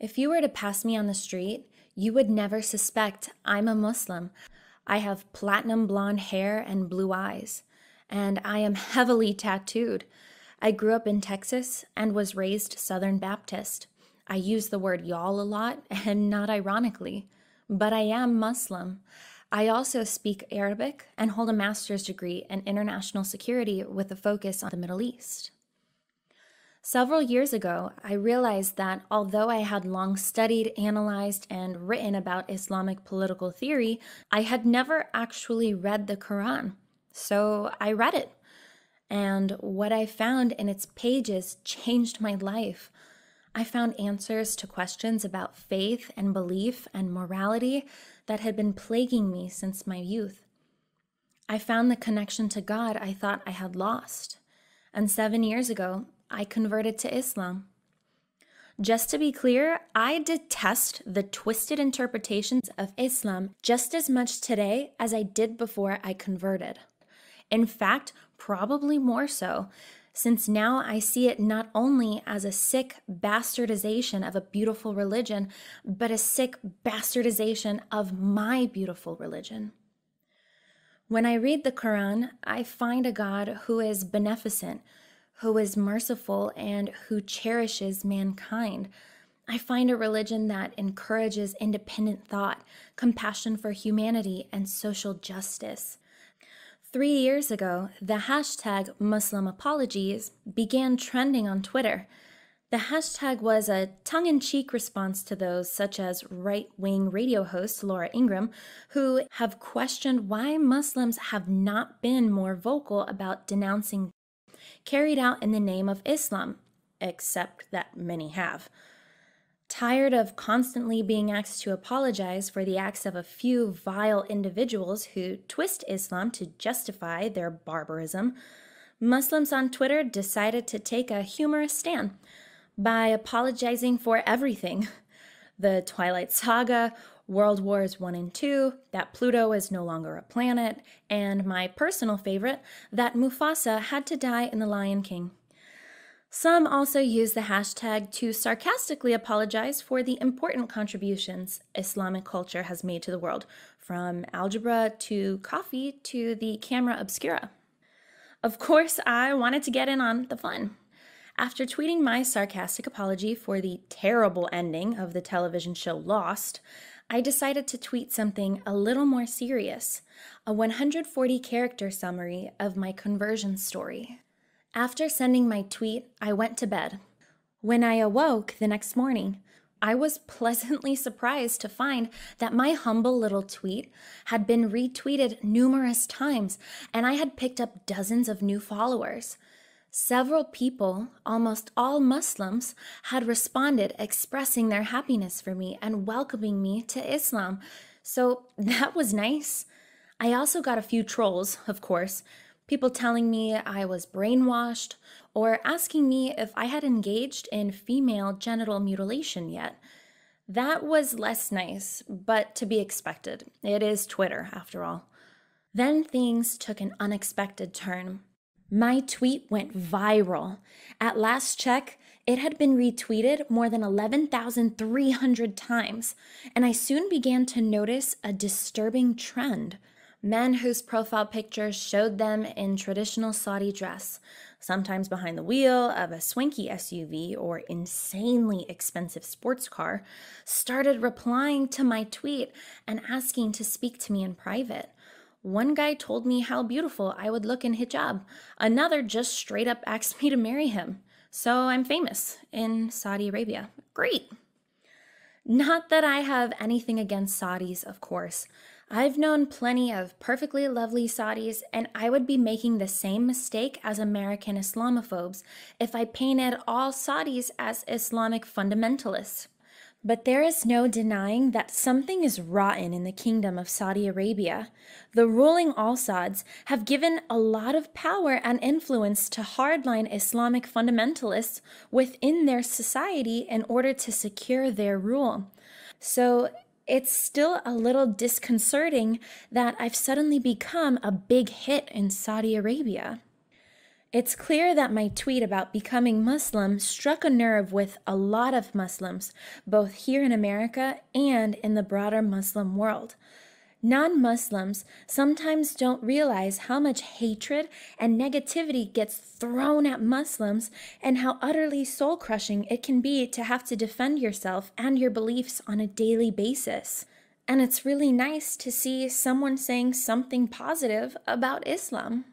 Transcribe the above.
If you were to pass me on the street, you would never suspect I'm a Muslim. I have platinum blonde hair and blue eyes, and I am heavily tattooed. I grew up in Texas and was raised Southern Baptist. I use the word y'all a lot, and not ironically, but I am Muslim. I also speak Arabic and hold a master's degree in international security with a focus on the Middle East. Several years ago, I realized that although I had long studied, analyzed, and written about Islamic political theory, I had never actually read the Quran. So I read it. And what I found in its pages changed my life. I found answers to questions about faith and belief and morality that had been plaguing me since my youth. I found the connection to God I thought I had lost. And seven years ago, I converted to Islam. Just to be clear, I detest the twisted interpretations of Islam just as much today as I did before I converted. In fact, probably more so, since now I see it not only as a sick bastardization of a beautiful religion, but a sick bastardization of my beautiful religion. When I read the Quran, I find a God who is beneficent who is merciful and who cherishes mankind. I find a religion that encourages independent thought, compassion for humanity, and social justice. Three years ago, the hashtag Muslim apologies began trending on Twitter. The hashtag was a tongue in cheek response to those such as right wing radio host Laura Ingram, who have questioned why Muslims have not been more vocal about denouncing carried out in the name of Islam, except that many have. Tired of constantly being asked to apologize for the acts of a few vile individuals who twist Islam to justify their barbarism, Muslims on Twitter decided to take a humorous stand by apologizing for everything the Twilight Saga, World Wars 1 and 2, that Pluto is no longer a planet, and my personal favorite, that Mufasa had to die in The Lion King. Some also use the hashtag to sarcastically apologize for the important contributions Islamic culture has made to the world, from algebra to coffee to the camera obscura. Of course, I wanted to get in on the fun. After tweeting my sarcastic apology for the terrible ending of the television show Lost, I decided to tweet something a little more serious a 140 character summary of my conversion story. After sending my tweet, I went to bed. When I awoke the next morning, I was pleasantly surprised to find that my humble little tweet had been retweeted numerous times and I had picked up dozens of new followers. Several people, almost all Muslims, had responded expressing their happiness for me and welcoming me to Islam. So that was nice. I also got a few trolls, of course, people telling me I was brainwashed or asking me if I had engaged in female genital mutilation yet. That was less nice, but to be expected. It is Twitter, after all. Then things took an unexpected turn. My tweet went viral. At last check, it had been retweeted more than 11,300 times, and I soon began to notice a disturbing trend. Men whose profile pictures showed them in traditional Saudi dress, sometimes behind the wheel of a swanky SUV or insanely expensive sports car, started replying to my tweet and asking to speak to me in private. One guy told me how beautiful I would look in hijab. Another just straight up asked me to marry him. So I'm famous in Saudi Arabia. Great. Not that I have anything against Saudis, of course. I've known plenty of perfectly lovely Saudis, and I would be making the same mistake as American Islamophobes if I painted all Saudis as Islamic fundamentalists. But there is no denying that something is rotten in the kingdom of Saudi Arabia. The ruling Al Sauds have given a lot of power and influence to hardline Islamic fundamentalists within their society in order to secure their rule. So it's still a little disconcerting that I've suddenly become a big hit in Saudi Arabia. It's clear that my tweet about becoming Muslim struck a nerve with a lot of Muslims, both here in America and in the broader Muslim world. Non Muslims sometimes don't realize how much hatred and negativity gets thrown at Muslims and how utterly soul crushing it can be to have to defend yourself and your beliefs on a daily basis. And it's really nice to see someone saying something positive about Islam.